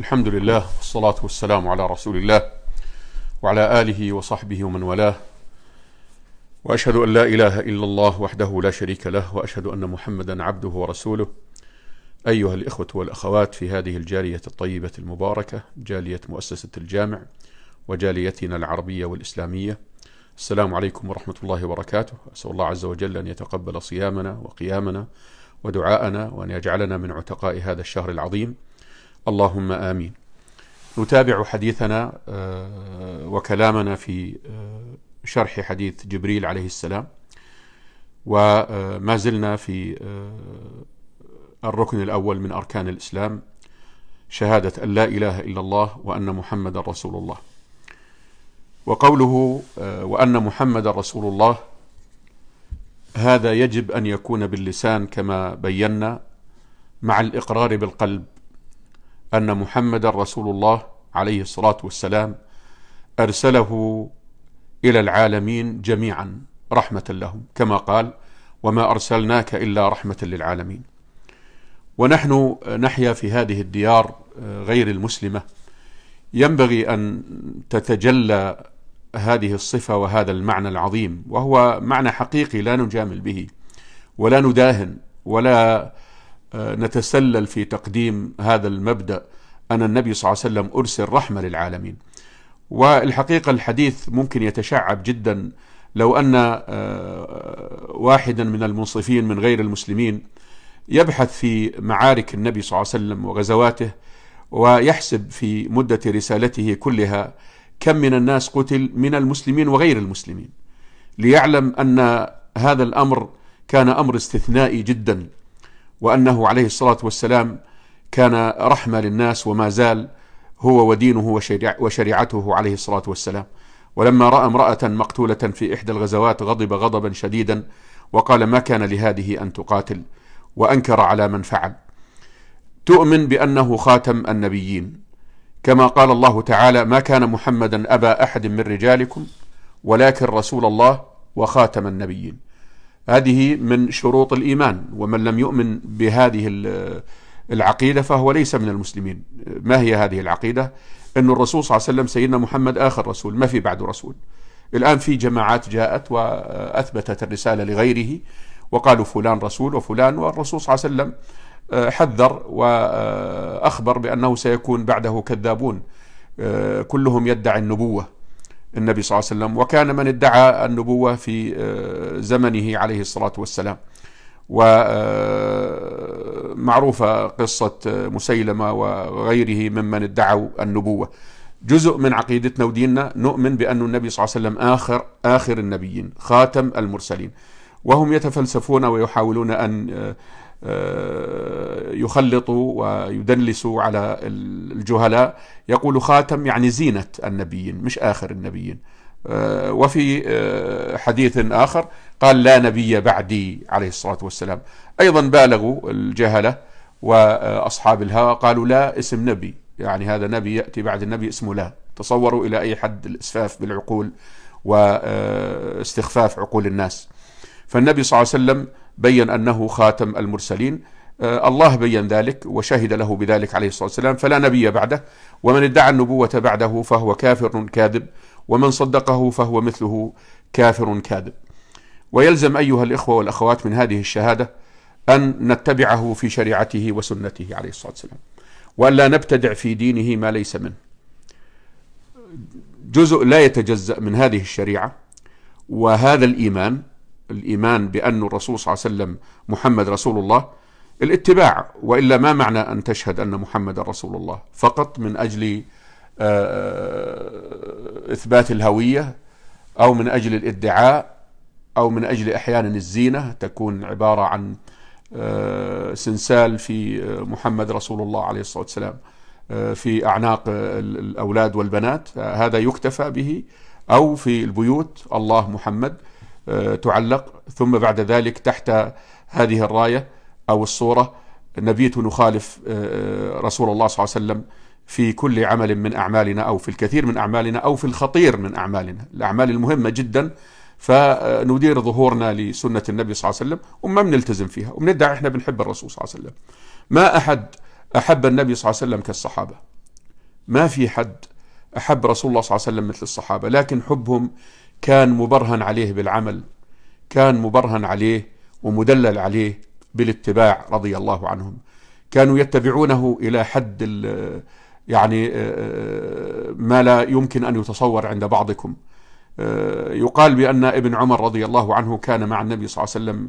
الحمد لله والصلاة والسلام على رسول الله وعلى آله وصحبه ومن والاه وأشهد أن لا إله إلا الله وحده لا شريك له وأشهد أن محمدا عبده ورسوله أيها الإخوة والأخوات في هذه الجالية الطيبة المباركة جالية مؤسسة الجامع وجاليتنا العربية والإسلامية السلام عليكم ورحمة الله وبركاته أسأل الله عز وجل أن يتقبل صيامنا وقيامنا ودعاءنا وأن يجعلنا من عتقاء هذا الشهر العظيم اللهم آمين نتابع حديثنا آه، وكلامنا في آه، شرح حديث جبريل عليه السلام وما آه، زلنا في الركن الأول من أركان الإسلام شهادة أن لا إله إلا الله وأن محمد رسول الله وقوله وأن محمد رسول الله هذا يجب أن يكون باللسان كما بينا مع الإقرار بالقلب أن محمد رسول الله عليه الصلاة والسلام أرسله إلى العالمين جميعا رحمة لهم كما قال وما أرسلناك إلا رحمة للعالمين ونحن نحيا في هذه الديار آه، غير المسلمة ينبغي أن تتجلى هذه الصفة وهذا المعنى العظيم وهو معنى حقيقي لا نجامل به ولا نداهن ولا آه، نتسلل في تقديم هذا المبدأ أن النبي صلى الله عليه وسلم أرسل رحمة للعالمين والحقيقة الحديث ممكن يتشعب جدا لو أن آه، واحدا من المنصفين من غير المسلمين يبحث في معارك النبي صلى الله عليه وسلم وغزواته ويحسب في مدة رسالته كلها كم من الناس قتل من المسلمين وغير المسلمين ليعلم أن هذا الأمر كان أمر استثنائي جدا وأنه عليه الصلاة والسلام كان رحمة للناس وما زال هو ودينه وشريعته عليه الصلاة والسلام ولما رأى امرأة مقتولة في إحدى الغزوات غضب غضبا شديدا وقال ما كان لهذه أن تقاتل وأنكر على من فعل تؤمن بأنه خاتم النبيين كما قال الله تعالى ما كان محمدا أبا أحد من رجالكم ولكن رسول الله وخاتم النبيين هذه من شروط الإيمان ومن لم يؤمن بهذه العقيدة فهو ليس من المسلمين ما هي هذه العقيدة؟ أن الرسول صلى الله عليه وسلم سيدنا محمد آخر رسول ما في بعد رسول الآن في جماعات جاءت وأثبتت الرسالة لغيره وقالوا فلان رسول وفلان والرسول صلى الله عليه وسلم آه، حذر وأخبر بأنه سيكون بعده كذابون آه، كلهم يدعي النبوة النبي صلى الله عليه وسلم وكان من ادعى النبوة في آه، زمنه عليه الصلاة والسلام ومعروفة آه، قصة آه، مسيلمة وغيره ممن ادعوا النبوة جزء من عقيدتنا وديننا نؤمن بأن النبي صلى الله عليه وسلم آخر آخر النبيين خاتم المرسلين وهم يتفلسفون ويحاولون أن آه، يخلط ويدلس على الجهلاء يقول خاتم يعني زينة النبيين مش آخر النبيين آه، وفي آه، حديث آخر قال لا نبي بعدي عليه الصلاة والسلام أيضا بالغوا الجهلة وأصحاب الهوى قالوا لا اسم نبي يعني هذا نبي يأتي بعد النبي اسمه لا تصوروا إلى أي حد الإسفاف بالعقول واستخفاف عقول الناس فالنبي صلى الله عليه وسلم بين أنه خاتم المرسلين آه، الله بين ذلك وشهد له بذلك عليه الصلاة والسلام فلا نبي بعده ومن ادعى النبوة بعده فهو كافر كاذب ومن صدقه فهو مثله كافر كاذب ويلزم أيها الإخوة والأخوات من هذه الشهادة أن نتبعه في شريعته وسنته عليه الصلاة والسلام وأن لا نبتدع في دينه ما ليس منه جزء لا يتجزأ من هذه الشريعة وهذا الإيمان الإيمان بأن الرسول صلى الله عليه وسلم محمد رسول الله الاتباع وإلا ما معنى أن تشهد أن محمد رسول الله فقط من أجل آه، آه، إثبات الهوية أو من أجل الادعاء أو من أجل أحيانا الزينة تكون عبارة عن آه، سنسال في محمد رسول الله عليه الصلاة والسلام في أعناق الأولاد والبنات هذا يكتفى به أو في البيوت الله محمد تعلق ثم بعد ذلك تحت هذه الراية أو الصورة نبيت نخالف آه، آه، رسول الله صلى الله عليه وسلم في كل عمل من أعمالنا أو في الكثير من أعمالنا أو في الخطير من أعمالنا الأعمال المهمة جدا فندير ظهورنا لسنة النبي صلى الله عليه وسلم وما بنلتزم فيها وبندعي احنا بنحب الرسول صلى الله عليه وسلم ما أحد أحب النبي صلى الله عليه وسلم كالصحابة ما في حد أحب رسول الله صلى الله عليه وسلم مثل الصحابة لكن حبهم كان مبرهن عليه بالعمل كان مبرهن عليه ومدلل عليه بالاتباع رضي الله عنهم كانوا يتبعونه إلى حد يعني آه، آه، ما لا يمكن أن يتصور عند بعضكم آه، يقال بأن ابن عمر رضي الله عنه كان مع النبي صلى الله عليه وسلم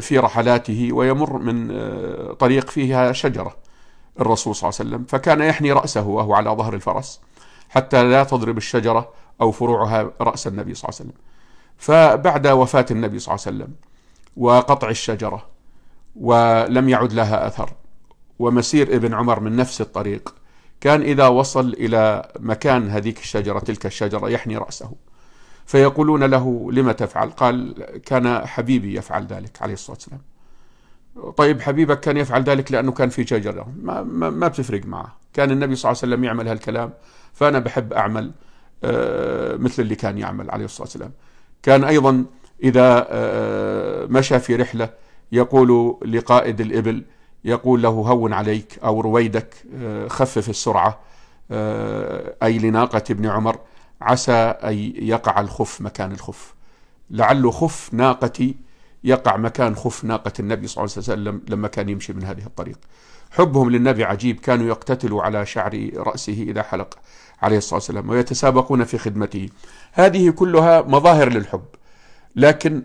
في رحلاته ويمر من طريق فيها شجرة الرسول صلى الله عليه وسلم فكان يحني رأسه وهو على ظهر الفرس حتى لا تضرب الشجرة أو فروعها رأس النبي صلى الله عليه وسلم فبعد وفاة النبي صلى الله عليه وسلم وقطع الشجرة ولم يعد لها أثر ومسير ابن عمر من نفس الطريق كان إذا وصل إلى مكان هذيك الشجرة تلك الشجرة يحني رأسه فيقولون له لما تفعل قال كان حبيبي يفعل ذلك عليه الصلاة والسلام طيب حبيبك كان يفعل ذلك لأنه كان في شجرة ما, ما, ما بتفرق معه كان النبي صلى الله عليه وسلم يعمل هالكلام فأنا بحب أعمل آه، مثل اللي كان يعمل عليه الصلاة والسلام كان أيضا إذا آه، آه، مشى في رحلة يقول لقائد الإبل يقول له هون عليك أو رويدك خفف السرعة أي لناقة ابن عمر عسى أن يقع الخف مكان الخف لعل خف ناقتي يقع مكان خف ناقة النبي صلى الله عليه وسلم لما كان يمشي من هذه الطريق حبهم للنبي عجيب كانوا يقتتلوا على شعر رأسه إذا حلق عليه الصلاة والسلام ويتسابقون في خدمته هذه كلها مظاهر للحب لكن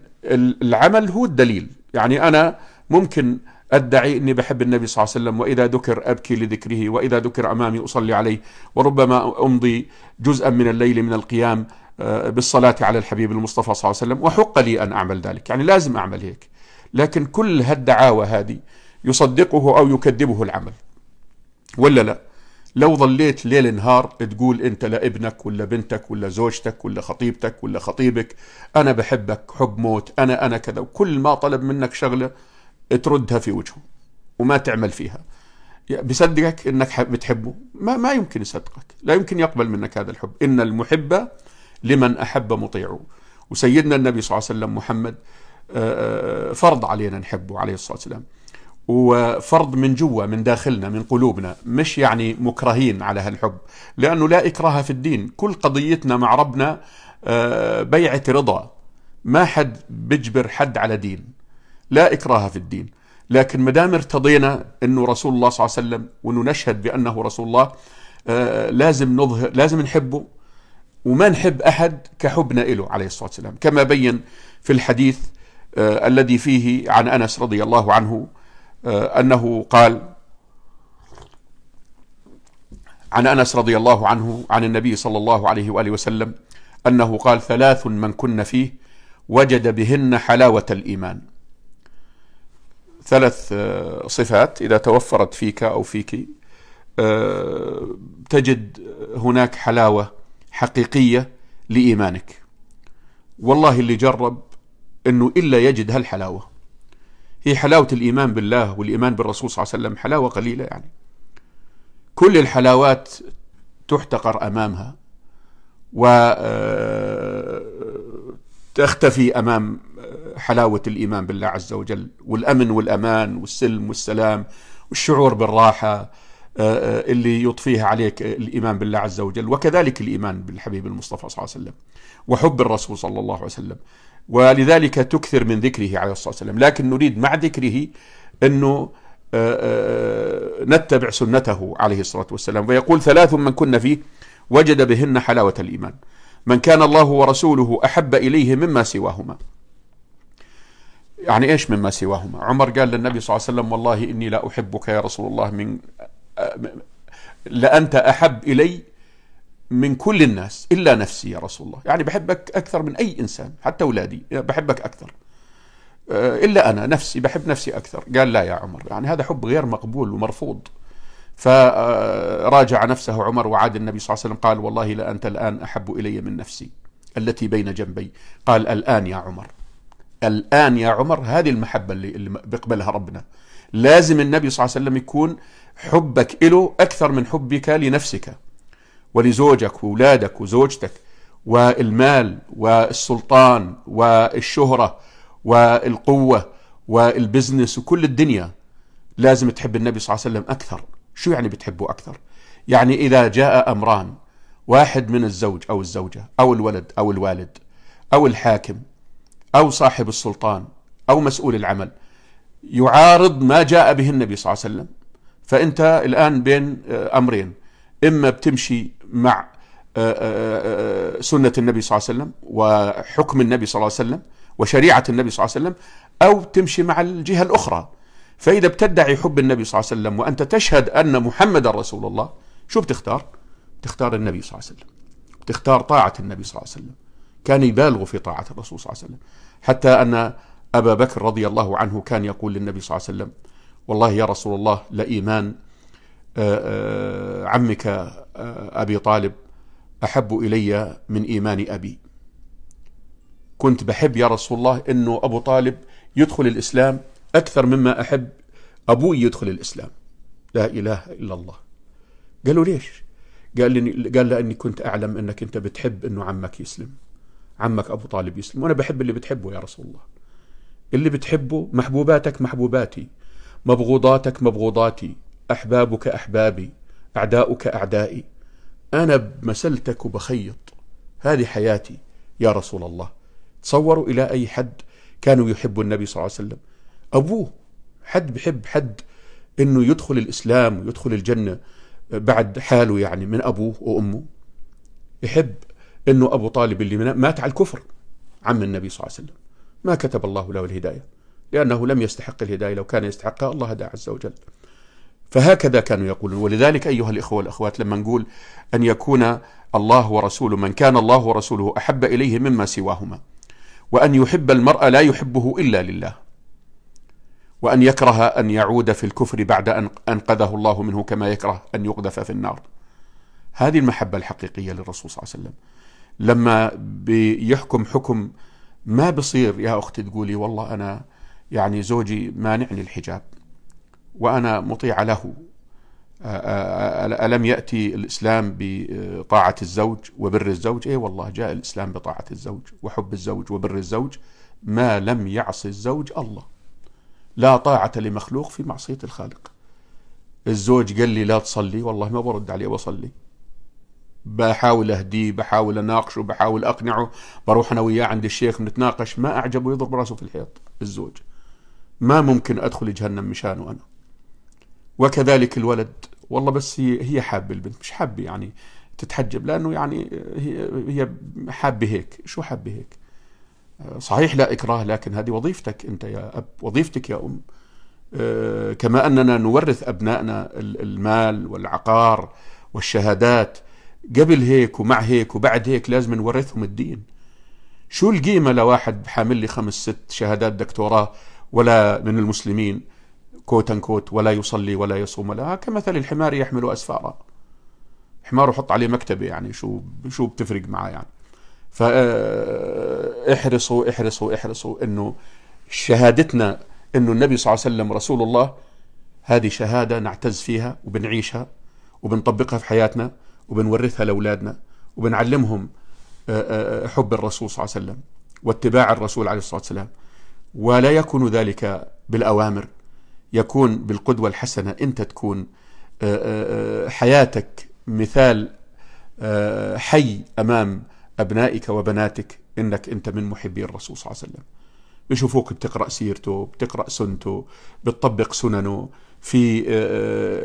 العمل هو الدليل يعني أنا ممكن أدعي أني بحب النبي صلى الله عليه وسلم وإذا ذكر أبكي لذكره وإذا ذكر أمامي أصلي عليه وربما أمضي جزءا من الليل من القيام آه، بالصلاة على الحبيب المصطفى صلى الله عليه وسلم وحق لي أن أعمل ذلك يعني لازم أعمل هيك لكن كل هالدعاوى هذه يصدقه أو يكذبه العمل ولا لا لو ظليت ليل نهار تقول انت لابنك ولا بنتك ولا زوجتك ولا خطيبتك ولا خطيبك انا بحبك حب موت انا انا كذا وكل ما طلب منك شغله تردها في وجهه وما تعمل فيها بصدقك انك بتحبه ما ما يمكن يصدقك لا يمكن يقبل منك هذا الحب ان المحب لمن احب مطيعه وسيدنا النبي صلى الله عليه وسلم محمد آه، آه، فرض علينا نحبه عليه الصلاه والسلام وفرض من جوا من داخلنا من قلوبنا مش يعني مكرهين على هالحب لأنه لا إكراه في الدين كل قضيتنا مع ربنا آه، بيعة رضا ما حد بيجبر حد على دين لا إكراه في الدين لكن مدام ارتضينا أنه رسول الله صلى الله عليه وسلم وأنه نشهد بأنه رسول الله آه، لازم نظهر لازم نحبه وما نحب أحد كحبنا إله عليه الصلاة والسلام كما بين في الحديث آه، الذي فيه عن أنس رضي الله عنه آه، أنه قال عن أنس رضي الله عنه عن النبي صلى الله عليه وآله وسلم أنه قال ثلاث من كن فيه وجد بهن حلاوة الإيمان ثلاث آه، صفات إذا توفرت فيك أو فيك آه، تجد هناك حلاوة حقيقية لإيمانك والله اللي جرب أنه إلا يجد هالحلاوة هي حلاوة الإيمان بالله والإيمان بالرسول صلى الله عليه وسلم حلاوة قليلة يعني كل الحلاوات تحتقر أمامها وتختفي آه، أمام آه، حلاوة الإيمان بالله عز وجل والأمن والأمان والسلم والسلام والشعور بالراحة آه، آه، اللي يطفيها عليك آه، الإيمان بالله عز وجل وكذلك الإيمان بالحبيب المصطفى صلى الله عليه وسلم وحب الرسول صلى الله عليه وسلم ولذلك تكثر من ذكره عليه الصلاة والسلام لكن نريد مع ذكره أنه نتبع سنته عليه الصلاة والسلام ويقول ثلاث من كنا فيه وجد بهن حلاوة الإيمان من كان الله ورسوله أحب إليه مما سواهما يعني ايش مما سواهما؟ عمر قال للنبي صلى الله عليه وسلم والله اني لا احبك يا رسول الله من لأنت أحب إلي من كل الناس إلا نفسي يا رسول الله يعني بحبك أكثر من أي إنسان حتى أولادي بحبك أكثر آه، إلا أنا نفسي بحب نفسي أكثر قال لا يا عمر يعني هذا حب غير مقبول ومرفوض فراجع نفسه عمر وعاد النبي صلى الله عليه وسلم قال والله لأنت الآن أحب إلي من نفسي التي بين جنبي قال الآن يا عمر الآن يا عمر هذه المحبة اللي بيقبلها ربنا لازم النبي صلى الله عليه وسلم يكون حبك له أكثر من حبك لنفسك ولزوجك وولادك وزوجتك والمال والسلطان والشهرة والقوة والبزنس وكل الدنيا لازم تحب النبي صلى الله عليه وسلم أكثر شو يعني بتحبه أكثر يعني إذا جاء أمران واحد من الزوج أو الزوجة أو الولد أو الوالد أو الحاكم أو صاحب السلطان أو مسؤول العمل يعارض ما جاء به النبي صلى الله عليه وسلم فانت الان بين آه، امرين اما بتمشي مع آه، آه، سنه النبي صلى الله عليه وسلم وحكم النبي صلى الله عليه وسلم وشريعه النبي صلى الله عليه وسلم او تمشي مع الجهه الاخرى فاذا بتدعي حب النبي صلى الله عليه وسلم وانت تشهد ان محمدا رسول الله شو بتختار؟ تختار النبي صلى الله عليه وسلم بتختار طاعه النبي صلى الله عليه وسلم كان يبالغ في طاعه الرسول صلى الله عليه وسلم حتى ان ابا بكر رضي الله عنه كان يقول للنبي صلى الله عليه وسلم والله يا رسول الله لإيمان آه، آه، عمك آه، أبي طالب أحب إلي من إيمان أبي كنت بحب يا رسول الله أنه أبو طالب يدخل الإسلام أكثر مما أحب أبوي يدخل الإسلام لا إله إلا الله قالوا ليش قال قال لأني كنت أعلم أنك أنت بتحب أنه عمك يسلم عمك أبو طالب يسلم وأنا بحب اللي بتحبه يا رسول الله اللي بتحبه محبوباتك محبوباتي مبغوضاتك مبغوضاتي أحبابك أحبابي أعداؤك أعدائي أنا بمسلتك وبخيط هذه حياتي يا رسول الله تصوروا إلى أي حد كانوا يحبوا النبي صلى الله عليه وسلم أبوه حد بحب حد أنه يدخل الإسلام ويدخل الجنة بعد حاله يعني من أبوه وأمه يحب أنه أبو طالب اللي مات على الكفر عم النبي صلى الله عليه وسلم ما كتب الله له الهداية لأنه لم يستحق الهداية لو كان يستحقها الله هداه عز وجل فهكذا كانوا يقولون ولذلك أيها الإخوة والأخوات لما نقول أن يكون الله ورسوله من كان الله ورسوله أحب إليه مما سواهما وأن يحب المرأة لا يحبه إلا لله وأن يكره أن يعود في الكفر بعد أن أنقذه الله منه كما يكره أن يقذف في النار هذه المحبة الحقيقية للرسول صلى الله عليه وسلم لما بيحكم حكم ما بصير يا أختي تقولي والله أنا يعني زوجي مانعني الحجاب وأنا مطيعة له ألم يأتي الإسلام بطاعة الزوج وبر الزوج إيه والله جاء الإسلام بطاعة الزوج وحب الزوج وبر الزوج ما لم يعص الزوج الله لا طاعة لمخلوق في معصية الخالق الزوج قال لي لا تصلي والله ما برد عليه وصلي بحاول أهديه بحاول أناقشه بحاول أقنعه بروح أنا وياه عند الشيخ نتناقش ما أعجبه يضرب راسه في الحيط الزوج ما ممكن أدخل جهنم مشانه أنا وكذلك الولد والله بس هي, هي حابة البنت مش حابة يعني تتحجب لأنه يعني هي, هي حابة هيك شو حابة هيك صحيح لا إكراه لكن هذه وظيفتك أنت يا أب وظيفتك يا أم آه، كما أننا نورث أبنائنا المال والعقار والشهادات قبل هيك ومع هيك وبعد هيك لازم نورثهم الدين شو القيمة لواحد حامل لي خمس ست شهادات دكتوراه ولا من المسلمين كوت كوت ولا يصلي ولا يصوم ولا كمثل الحمار يحمل أسفارا حمار حط عليه مكتبة يعني شو شو بتفرق معاه يعني فاحرصوا آه، احرصوا احرصوا انه شهادتنا انه النبي صلى الله عليه وسلم رسول الله هذه شهاده نعتز فيها وبنعيشها وبنطبقها في حياتنا وبنورثها لاولادنا وبنعلمهم آه، آه، حب الرسول صلى الله عليه وسلم واتباع الرسول عليه الصلاه والسلام ولا يكون ذلك بالأوامر يكون بالقدوة الحسنة أنت تكون آه، آه، آه، حياتك مثال حي أمام أبنائك وبناتك أنك أنت من محبي الرسول صلى الله عليه وسلم بيشوفوك بتقرأ سيرته بتقرأ سنته بتطبق سننه في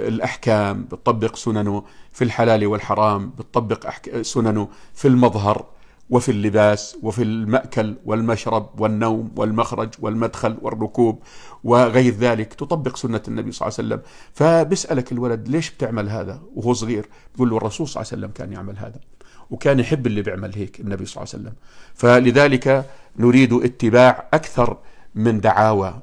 الأحكام بتطبق سننه في الحلال والحرام بتطبق سننه في المظهر وفي اللباس وفي المأكل والمشرب والنوم والمخرج والمدخل والركوب وغير ذلك تطبق سنة النبي صلى الله عليه وسلم فبسألك الولد ليش بتعمل هذا وهو صغير بقول له الرسول صلى الله عليه وسلم كان يعمل هذا وكان يحب اللي بيعمل هيك النبي صلى الله عليه وسلم فلذلك نريد اتباع أكثر من دعاوى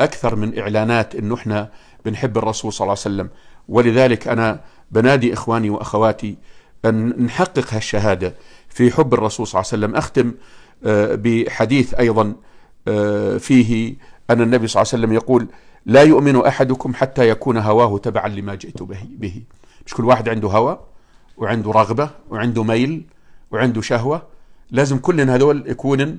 أكثر من إعلانات إنه إحنا بنحب الرسول صلى الله عليه وسلم ولذلك أنا بنادي إخواني وأخواتي أن نحقق هالشهادة في حب الرسول صلى الله عليه وسلم أختم آه، بحديث أيضا آه، فيه أن النبي صلى الله عليه وسلم يقول لا يؤمن أحدكم حتى يكون هواه تبعا لما جئت به مش كل واحد عنده هوى وعنده رغبة وعنده ميل وعنده شهوة لازم كل هذول يكون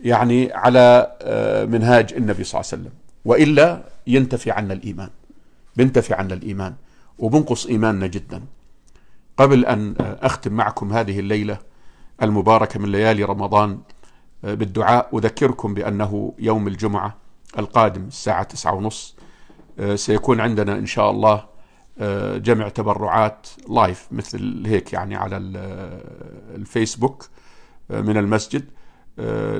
يعني على آه، منهاج النبي صلى الله عليه وسلم وإلا ينتفي عنا الإيمان بينتفي عنا الإيمان وبنقص إيماننا جداً قبل أن أختم معكم هذه الليلة المباركة من ليالي رمضان آه، بالدعاء أذكركم بأنه يوم الجمعة القادم الساعة تسعة ونص آه، سيكون عندنا إن شاء الله آه، جمع تبرعات لايف مثل هيك يعني على الفيسبوك من المسجد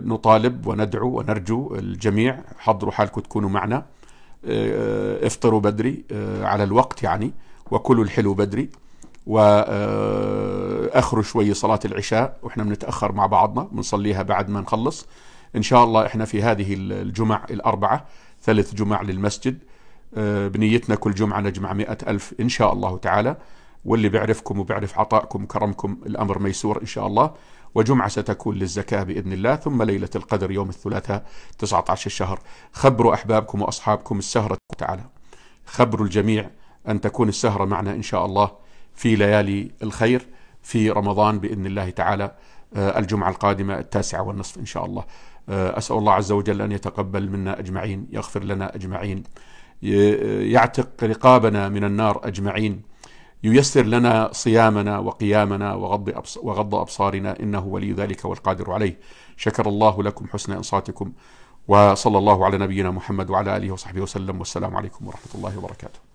نطالب وندعو ونرجو الجميع حضروا حالكم تكونوا معنا افطروا بدري على الوقت يعني وكلوا الحلو بدري واخروا شوي صلاه العشاء واحنا بنتاخر مع بعضنا بنصليها بعد ما نخلص ان شاء الله احنا في هذه الجمع الاربعه ثلاث جمع للمسجد آه، بنيتنا كل جمعه نجمع مئة الف ان شاء الله تعالى واللي بيعرفكم وبيعرف عطائكم وكرمكم الامر ميسور ان شاء الله وجمعه ستكون للزكاه باذن الله ثم ليله القدر يوم الثلاثاء 19 الشهر خبروا احبابكم واصحابكم السهره تعالى خبروا الجميع ان تكون السهره معنا ان شاء الله في ليالي الخير في رمضان بإذن الله تعالى آه، الجمعة القادمة التاسعة والنصف إن شاء الله آه، أسأل الله عز وجل أن يتقبل منا أجمعين يغفر لنا أجمعين آه، يعتق رقابنا من النار أجمعين ييسر لنا صيامنا وقيامنا وغض, وغض أبصارنا إنه ولي ذلك والقادر عليه شكر الله لكم حسن إنصاتكم وصلى الله على نبينا محمد وعلى آله وصحبه وسلم والسلام عليكم ورحمة الله وبركاته